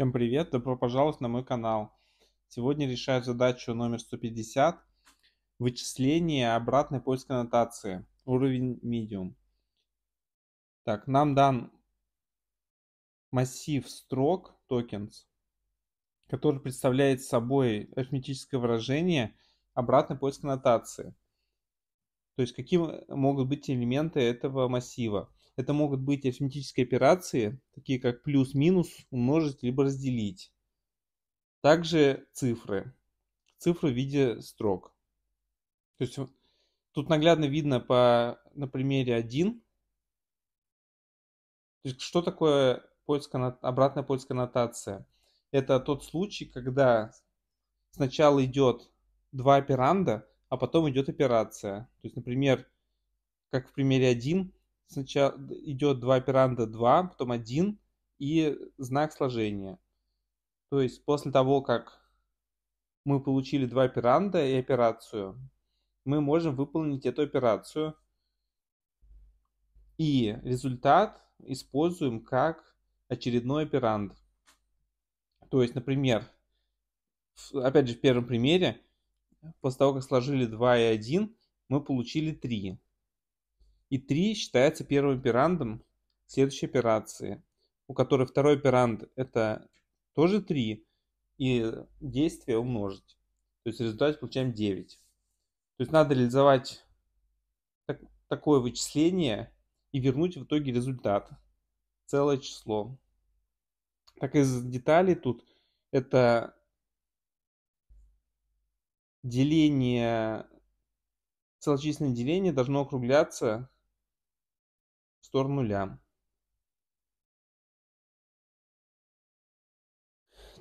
Всем привет, добро пожаловать на мой канал. Сегодня решаю задачу номер 150. Вычисление обратной польской нотации. Уровень medium. Так, нам дан массив строк токенс, который представляет собой арифметическое выражение обратной польской нотации. То есть какие могут быть элементы этого массива. Это могут быть арифметические операции, такие как плюс-минус, умножить либо разделить. Также цифры. Цифры в виде строк. То есть тут наглядно видно по, на примере 1. То есть, что такое поиск, обратная поиск аннотация? Это тот случай, когда сначала идет два операнда, а потом идет операция. То есть, например, как в примере 1, сначала идет два операнда 2, потом один и знак сложения. То есть после того, как мы получили два операнда и операцию, мы можем выполнить эту операцию. И результат используем как очередной операнд. То есть, например, опять же в первом примере, после того, как сложили 2 и 1, мы получили 3 и 3 считается первым операндом следующей операции, у которой второй операнд это тоже 3, и действие умножить. То есть в результате получаем 9. То есть надо реализовать так, такое вычисление и вернуть в итоге результат, целое число. Так из деталей тут это деление, целочисленное деление должно округляться сторону нуля.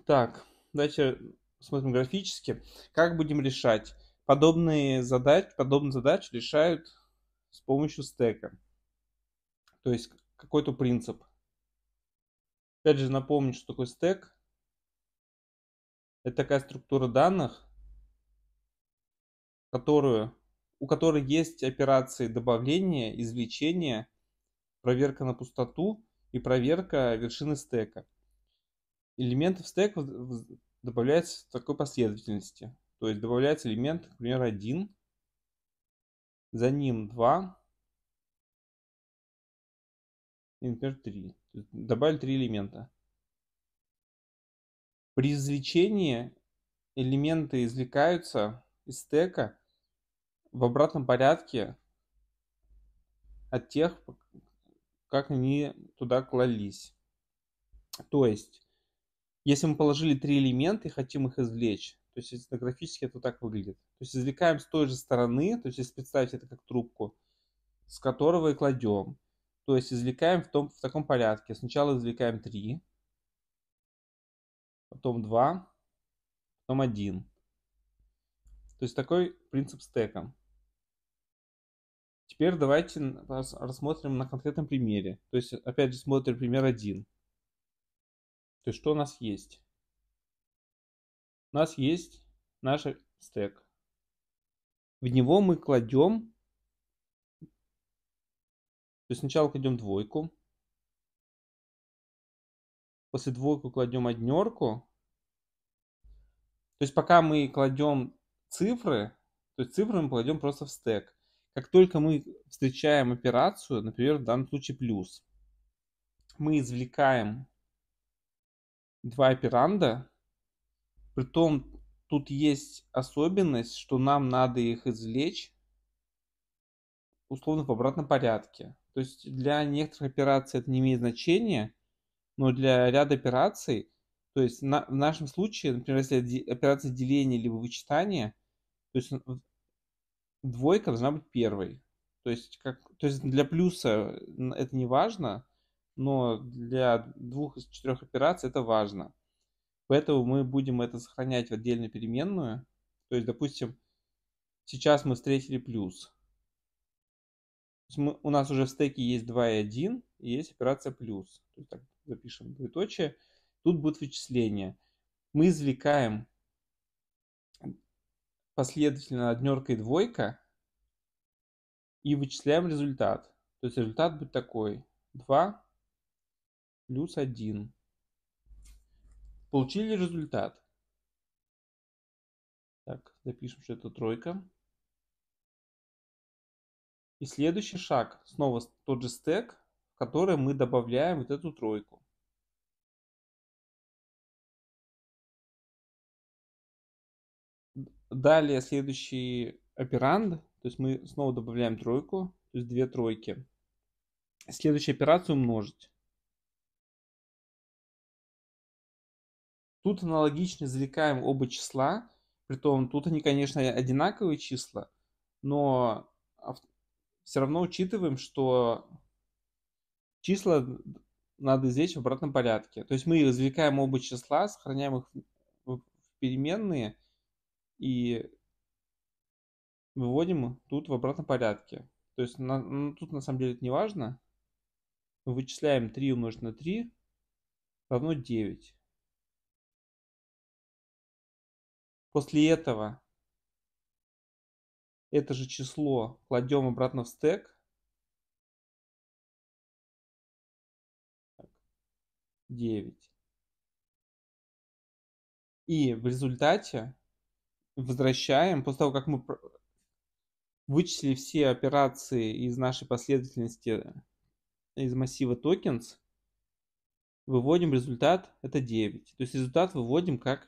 Так, давайте смотрим графически. Как будем решать? Подобные задачи, подобные задачи решают с помощью стека. То есть какой-то принцип. Опять же напомню, что такое стек. Это такая структура данных, которую, у которой есть операции добавления, извлечения – проверка на пустоту и проверка вершины стека. Элементов стек добавляется в такой последовательности. То есть добавляется элемент, например, один, за ним два, и, например, три. Добавили три элемента. При извлечении элементы извлекаются из стека в обратном порядке от тех, как они туда клались. То есть, если мы положили три элемента и хотим их извлечь, то есть этнографически это так выглядит. То есть извлекаем с той же стороны, то есть если представить это как трубку, с которого и кладем. То есть извлекаем в, том, в таком порядке. Сначала извлекаем 3, потом 2, потом 1. То есть такой принцип стека. Теперь давайте рассмотрим на конкретном примере. То есть, опять же, смотрим пример один. То есть, что у нас есть? У нас есть наш стек. В него мы кладем... То есть, сначала кладем двойку. После двойку кладем однерку. То есть, пока мы кладем цифры, то есть цифры мы кладем просто в стек. Как только мы встречаем операцию, например, в данном случае плюс, мы извлекаем два операнда, При том тут есть особенность, что нам надо их извлечь условно в обратном порядке. То есть для некоторых операций это не имеет значения, но для ряда операций, то есть на, в нашем случае, например, если операция деления либо вычитания, то есть двойка должна быть первой. То есть, как, то есть для плюса э, это не важно, но для двух из четырех операций это важно. Поэтому мы будем это сохранять в отдельную переменную. То есть, допустим, сейчас мы встретили плюс. мы, у нас уже в стеке есть 2 и 1, и есть операция плюс. То есть, так, запишем двоеточие. Тут будет вычисление. Мы извлекаем последовательно однерка и двойка и вычисляем результат. То есть результат будет такой. 2 плюс 1. Получили результат. Так, запишем, что это тройка. И следующий шаг, снова тот же стек, в который мы добавляем вот эту тройку. Далее следующий операнд, то есть мы снова добавляем тройку, то есть две тройки. Следующая операция умножить. Тут аналогично извлекаем оба числа, притом тут они, конечно, одинаковые числа, но все равно учитываем, что числа надо извлечь в обратном порядке. То есть мы извлекаем оба числа, сохраняем их в переменные – и выводим тут в обратном порядке. То есть на, ну, тут на самом деле это не важно. Мы вычисляем 3 умножить на 3 равно 9. После этого это же число кладем обратно в стек. Так, 9. И в результате возвращаем, после того, как мы вычислили все операции из нашей последовательности э, из массива токенс выводим результат, это 9. То есть результат выводим как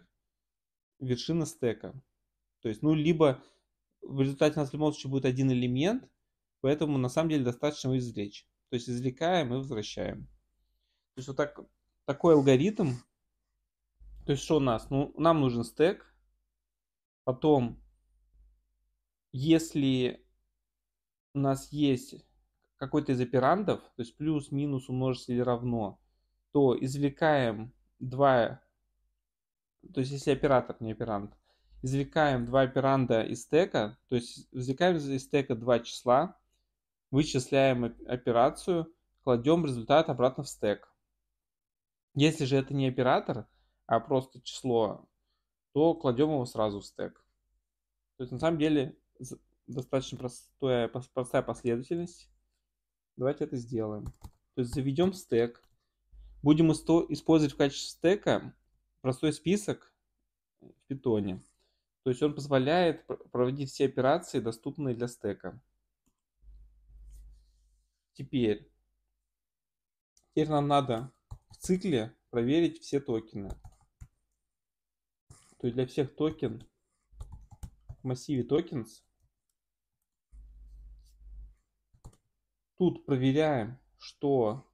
вершина стека. То есть, ну, либо в результате у нас в любом случае будет один элемент, поэтому на самом деле достаточно его извлечь. То есть извлекаем и возвращаем. То есть вот так, такой алгоритм. То есть что у нас? Ну, нам нужен стек, Потом, если у нас есть какой-то из операндов, то есть плюс, минус, умножить или равно, то извлекаем два, то есть если оператор, не операнд, извлекаем два операнда из стека, то есть извлекаем из стека два числа, вычисляем операцию, кладем результат обратно в стек. Если же это не оператор, а просто число то кладем его сразу в стек. То есть на самом деле достаточно простая, простая последовательность. Давайте это сделаем. То есть заведем стек. Будем использовать в качестве стека простой список в питоне. То есть он позволяет проводить все операции, доступные для стека. Теперь, теперь нам надо в цикле проверить все токены то есть для всех токен в массиве токенс тут проверяем, что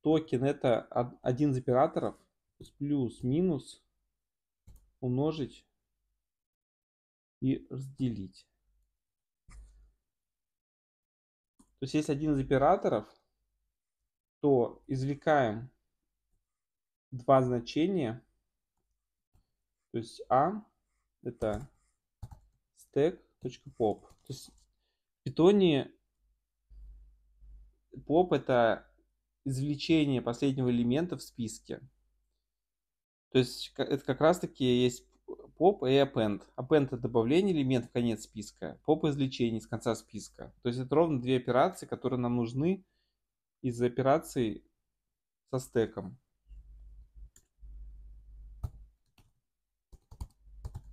токен это один из операторов плюс-минус умножить и разделить. То есть, есть один из операторов, то извлекаем два значения то есть а это stack.pop. То есть в питоне pop это извлечение последнего элемента в списке. То есть это как раз таки есть pop и append. Append это добавление элемента в конец списка, pop извлечение из конца списка. То есть это ровно две операции, которые нам нужны из операций со стеком.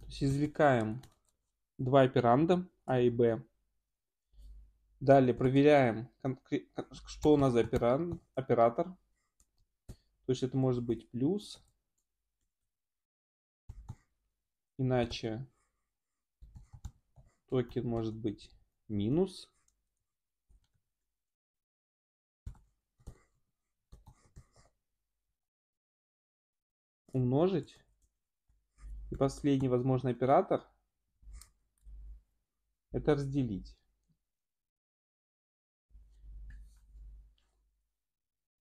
есть извлекаем два операнда А и Б. Далее проверяем, что у нас за оператор. То есть это может быть плюс. Иначе токен может быть минус. Умножить последний возможный оператор – это разделить.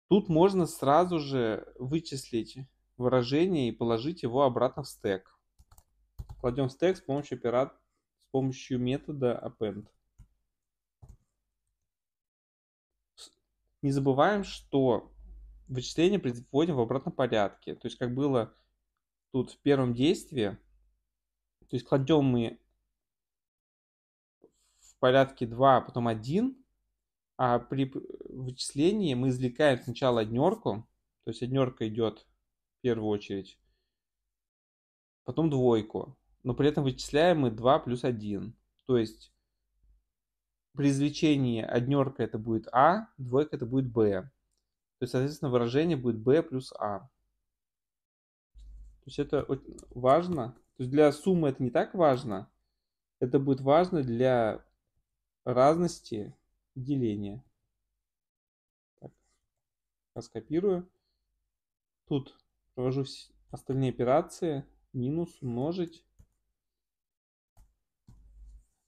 Тут можно сразу же вычислить выражение и положить его обратно в стек. Кладем в стек с помощью, операт... с помощью метода append. Не забываем, что вычисление производим в обратном порядке. То есть, как было тут в первом действии, то есть кладем мы в порядке 2, а потом 1, а при вычислении мы извлекаем сначала однерку, то есть однерка идет в первую очередь, потом двойку, но при этом вычисляем мы 2 плюс 1. То есть при извлечении однерка это будет А, двойка это будет Б. То есть, соответственно, выражение будет B плюс А. То есть это важно. То есть для суммы это не так важно. Это будет важно для разности деления. Так. Раскопирую. Тут провожу остальные операции. Минус, умножить.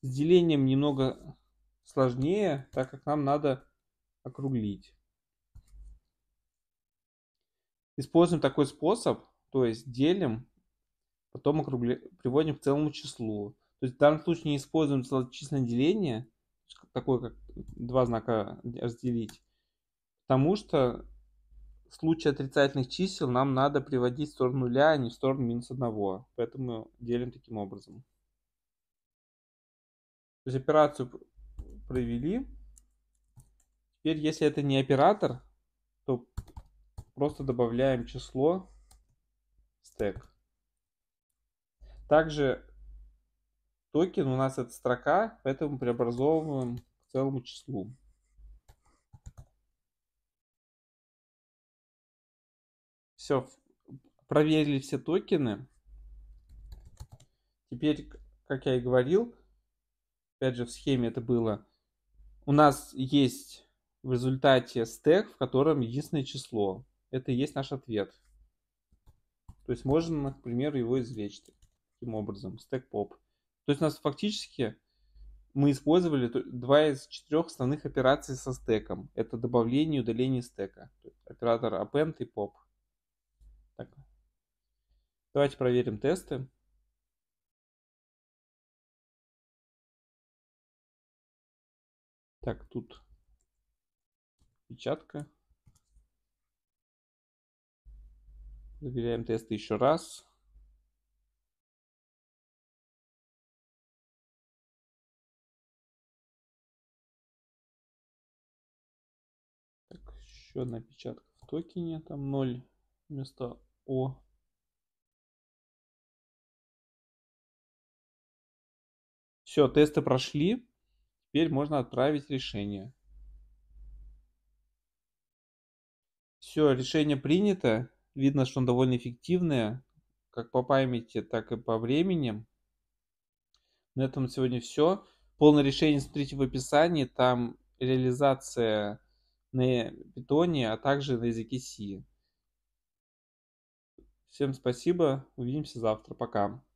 С делением немного сложнее, так как нам надо округлить. Используем такой способ то есть делим, потом округли, приводим к целому числу. То есть в данном случае не используем целочисленное деление, такое как два знака разделить, потому что в случае отрицательных чисел нам надо приводить в сторону нуля, а не в сторону минус одного. Поэтому делим таким образом. То есть операцию провели. Теперь, если это не оператор, то просто добавляем число стек. Также токен у нас это строка, поэтому преобразовываем к целому числу. Все, проверили все токены. Теперь, как я и говорил, опять же в схеме это было, у нас есть в результате стек, в котором единственное число. Это и есть наш ответ. То есть можно, например, его извлечь таким образом, стек поп. То есть у нас фактически мы использовали два из четырех основных операций со стеком. Это добавление и удаление стека. Оператор append и pop. Так. Давайте проверим тесты. Так, тут печатка. Доверяем тесты еще раз. Так, еще одна печатка в токене. Там 0 вместо О. Все, тесты прошли. Теперь можно отправить решение. Все, решение принято видно, что он довольно эффективный, как по памяти, так и по времени. На этом сегодня все. Полное решение смотрите в описании, там реализация на питоне, а также на языке C. Всем спасибо, увидимся завтра, пока.